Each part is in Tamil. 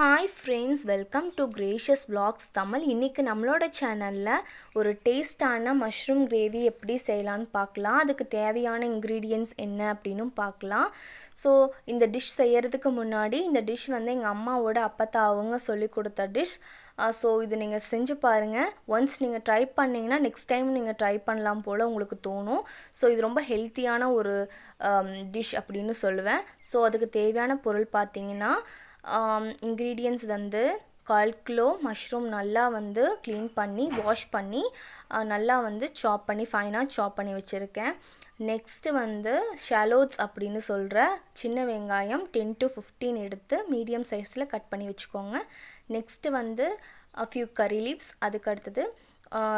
hi friends welcome to gracious vlogs Tamil இன்றைக்கி நம்மளோட சேனலில் ஒரு டேஸ்டான மஷ்ரூம் கிரேவி எப்படி செய்யலான்னு பார்க்கலாம் அதுக்கு தேவையான இன்க்ரீடியன்ஸ் என்ன அப்படின்னு பார்க்கலாம் ஸோ இந்த டிஷ் செய்கிறதுக்கு முன்னாடி இந்த டிஷ் வந்து எங்கள் அம்மாவோட அப்பத்தா அவங்க சொல்லி கொடுத்த டிஷ் ஸோ இது நீங்கள் செஞ்சு பாருங்கள் ஒன்ஸ் நீங்கள் ட்ரை பண்ணிங்கன்னா நெக்ஸ்ட் டைம் நீங்கள் ட்ரை பண்ணலாம் போல் உங்களுக்கு தோணும் ஸோ இது ரொம்ப ஹெல்த்தியான ஒரு டிஷ் அப்படின்னு சொல்லுவேன் ஸோ அதுக்கு தேவையான பொருள் பார்த்தீங்கன்னா இன்க்ரீடியன்ஸ் வந்து கால்க்லோ மஷ்ரூம் நல்லா வந்து க்ளீன் பண்ணி வாஷ் பண்ணி நல்லா வந்து சாப் பண்ணி ஃபைனாக சாப் பண்ணி வச்சுருக்கேன் நெக்ஸ்ட்டு வந்து ஷாலோட்ஸ் அப்படின்னு சொல்கிற சின்ன வெங்காயம் டென் டு ஃபிஃப்டீன் எடுத்து மீடியம் சைஸில் கட் பண்ணி வச்சுக்கோங்க நெக்ஸ்ட்டு வந்து ஃபியூ கரி லீவ்ஸ் அதுக்கடுத்தது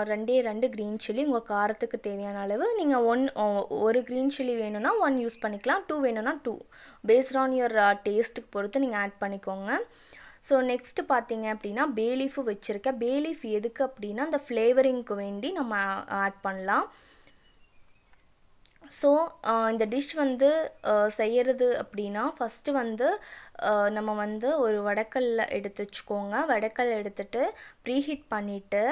ரெண்டே ரெண்டு க்ரீன் சில்லி உங்கள் காரத்துக்கு தேவையான அளவு நீங்கள் ஒன் ஒரு க்ரீன் சில்லி வேணும்னா ஒன் யூஸ் பண்ணிக்கலாம் டூ வேணும்னா டூ பேஸ்ட் ஆன் யுவர் டேஸ்ட்டுக்கு பொறுத்து நீங்கள் ஆட் பண்ணிக்கோங்க ஸோ நெக்ஸ்ட்டு பார்த்தீங்க அப்படின்னா பேலீஃபு வச்சுருக்கேன் பேலீஃப் எதுக்கு அப்படின்னா அந்த ஃப்ளேவரிங்க்கு வேண்டி நம்ம ஆட் பண்ணலாம் ஸோ இந்த டிஷ் வந்து செய்கிறது அப்படின்னா ஃபஸ்ட்டு வந்து நம்ம வந்து ஒரு வடக்கல்ல எடுத்து வச்சுக்கோங்க வடக்கல் எடுத்துகிட்டு ப்ரீஹீட் பண்ணிவிட்டு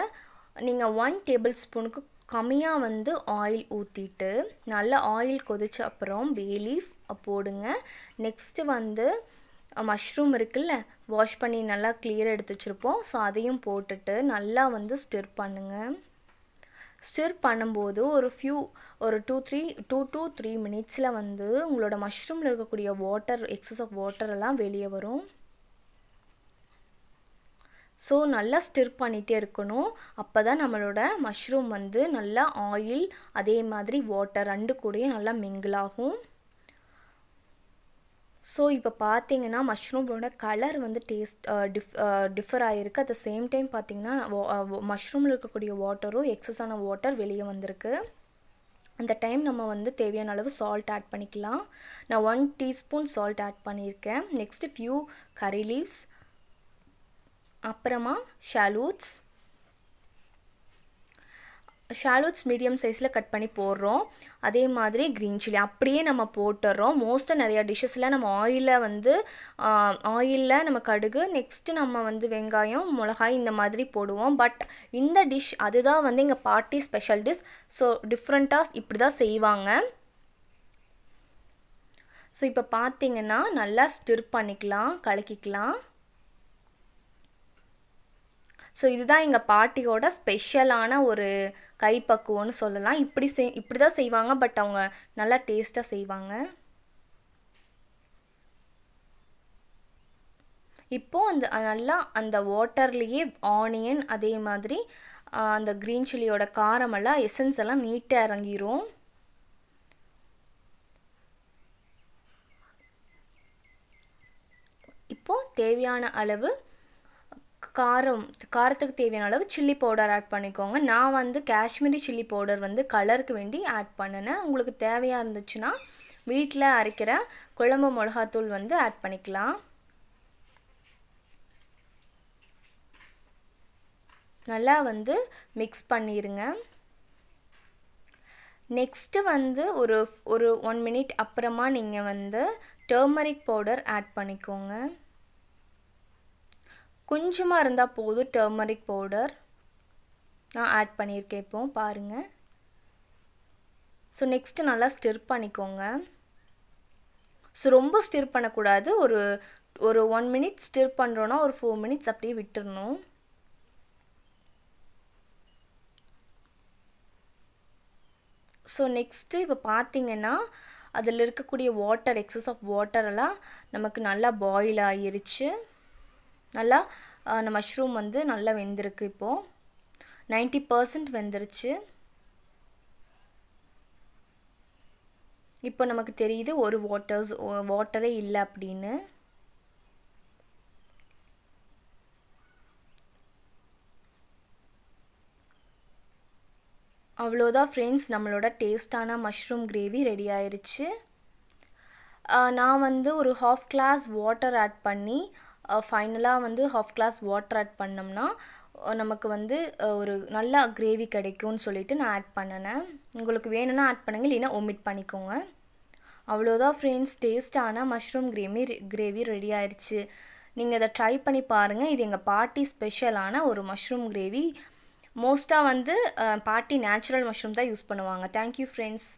நீங்கள் ஒன் டேபிள் ஸ்பூனுக்கு கம்மியாக வந்து ஆயில் ஊற்றிட்டு நல்லா ஆயில் கொதிச்ச அப்புறம் பே லீஃப் போடுங்க நெக்ஸ்ட்டு வந்து மஷ்ரூம் இருக்குல்ல வாஷ் பண்ணி நல்லா கிளியர் எடுத்து வச்சுருப்போம் ஸோ அதையும் போட்டுட்டு நல்லா வந்து ஸ்டிர் பண்ணுங்கள் ஸ்டிர் பண்ணும்போது ஒரு ஃபியூ ஒரு two three two two three மினிட்ஸில் வந்து உங்களோட மஷ்ரூமில் இருக்கக்கூடிய வாட்டர் எக்ஸஸ் ஆஃப் வாட்டரெல்லாம் வெளியே வரும் ஸோ நல்லா ஸ்டிர் பண்ணிகிட்டே இருக்கணும் அப்போ தான் நம்மளோட மஷ்ரூம் வந்து நல்லா ஆயில் அதே மாதிரி வாட்டர் ரெண்டு கூடயும் நல்லா மிங்கிளாகும் ஸோ இப்போ பார்த்தீங்கன்னா மஷ்ரூமோட கலர் வந்து டேஸ்ட் டிஃப் டிஃபர் ஆகிருக்கு அட் த சேம் டைம் பார்த்தீங்கன்னா மஷ்ரூமில் இருக்கக்கூடிய வாட்டரும் எக்ஸஸான வாட்டர் வெளியே வந்திருக்கு அந்த டைம் நம்ம வந்து தேவையான அளவு சால்ட் ஆட் பண்ணிக்கலாம் நான் ஒன் டீஸ்பூன் சால்ட் ஆட் பண்ணியிருக்கேன் நெக்ஸ்ட்டு ஃபியூ கறி லீவ்ஸ் அப்புறமா ஷாலூட்ஸ் ஷாலோட்ஸ் மீடியம் சைஸில் கட் பண்ணி போடுறோம் அதே மாதிரி க்ரீன் சில்லி அப்படியே நம்ம போட்டுடுறோம் மோஸ்ட்டாக நிறையா டிஷ்ஷஸில் நம்ம ஆயிலில் வந்து ஆயிலில் நம்ம கடுகு நெக்ஸ்ட்டு நம்ம வந்து வெங்காயம் மிளகாய் இந்த மாதிரி போடுவோம் பட் இந்த டிஷ் அதுதான் வந்து எங்கள் பார்ட்டி ஸ்பெஷல் டிஷ் ஸோ டிஃப்ரெண்ட்டாக இப்படி தான் செய்வாங்க ஸோ இப்போ பார்த்தீங்கன்னா நல்லா ஸ்டிர் பண்ணிக்கலாம் கலக்கிக்கலாம் ஸோ இதுதான் எங்கள் பாட்டியோட ஸ்பெஷலான ஒரு கைப்பக்குவம்னு சொல்லலாம் இப்படி செய் இப்படி தான் செய்வாங்க பட் அவங்க நல்லா டேஸ்ட்டாக செய்வாங்க இப்போது அந்த நல்லா அந்த வாட்டர்லேயே ஆனியன் அதே மாதிரி அந்த க்ரீன் சில்லியோட காரமெல்லாம் எசன்ஸ் எல்லாம் நீட்டாக இறங்கிரும் இப்போது தேவையான அளவு காரம் காரத்துக்கு தேவையான அளவு சில்லி பவுடர் ஆட் பண்ணிக்கோங்க நான் வந்து காஷ்மீரி சில்லி பவுடர் வந்து கலருக்கு வேண்டி ஆட் பண்ணினேன் உங்களுக்கு தேவையாக இருந்துச்சுன்னா வீட்டில் அரைக்கிற குழம்பு மிளகாத்தூள் வந்து ஆட் பண்ணிக்கலாம் நல்லா வந்து மிக்ஸ் பண்ணிடுங்க நெக்ஸ்ட்டு வந்து ஒரு ஒரு ஒன் மினிட் அப்புறமா நீங்கள் வந்து டர்மரிக் பவுடர் ஆட் பண்ணிக்கோங்க கொஞ்சமாக இருந்தால் போதும் டர்மரிக் பவுடர் நான் ஆட் பண்ணியிருக்கேன் இப்போ பாருங்கள் ஸோ நெக்ஸ்ட்டு நல்லா ஸ்டிர் பண்ணிக்கோங்க ஸோ ரொம்ப ஸ்டிர் பண்ணக்கூடாது ஒரு ஒரு ஒன் மினிட்ஸ் ஸ்டிர் பண்ணுறோன்னா ஒரு ஃபோர் மினிட்ஸ் அப்படியே விட்டுடணும் ஸோ நெக்ஸ்ட்டு இப்போ பார்த்தீங்கன்னா அதில் இருக்கக்கூடிய வாட்டர் எக்ஸஸ் ஆஃப் வாட்டரெல்லாம் நமக்கு நல்லா பாயில் ஆகிருச்சு நல்லா அந்த மஷ்ரூம் வந்து நல்லா வெந்திருக்கு இப்போது நைன்ட்டி பர்சன்ட் வெந்துருச்சு இப்போ நமக்கு தெரியுது ஒரு வாட்டர்ஸ் வாட்டரே இல்லை அப்படின்னு அவ்வளோதான் ஃப்ரெண்ட்ஸ் நம்மளோட டேஸ்டான மஷ்ரூம் கிரேவி ரெடி ஆயிடுச்சு நான் வந்து ஒரு ஹாஃப் கிளாஸ் வாட்டர் ஆட் பண்ணி ஃபைனலாக வந்து ஹாஃப் கிளாஸ் வாட்டர் ஆட் பண்ணோம்னா நமக்கு வந்து ஒரு நல்ல கிரேவி கிடைக்கும்னு சொல்லிட்டு நான் ஆட் பண்ணினேன் உங்களுக்கு வேணும்னா ஆட் பண்ணுங்க இல்லைன்னா ஒமிட் பண்ணிக்கோங்க அவ்வளோதான் ஃப்ரெண்ட்ஸ் டேஸ்டான மஷ்ரூம் கிரேவி கிரேவி ரெடி ஆயிடுச்சு நீங்கள் இதை ட்ரை பண்ணி பாருங்கள் இது எங்கள் பாட்டி ஸ்பெஷலான ஒரு மஷ்ரூம் கிரேவி மோஸ்ட்டாக வந்து பாட்டி நேச்சுரல் மஷ்ரூம் தான் யூஸ் பண்ணுவாங்க தேங்க்யூ ஃப்ரெண்ட்ஸ்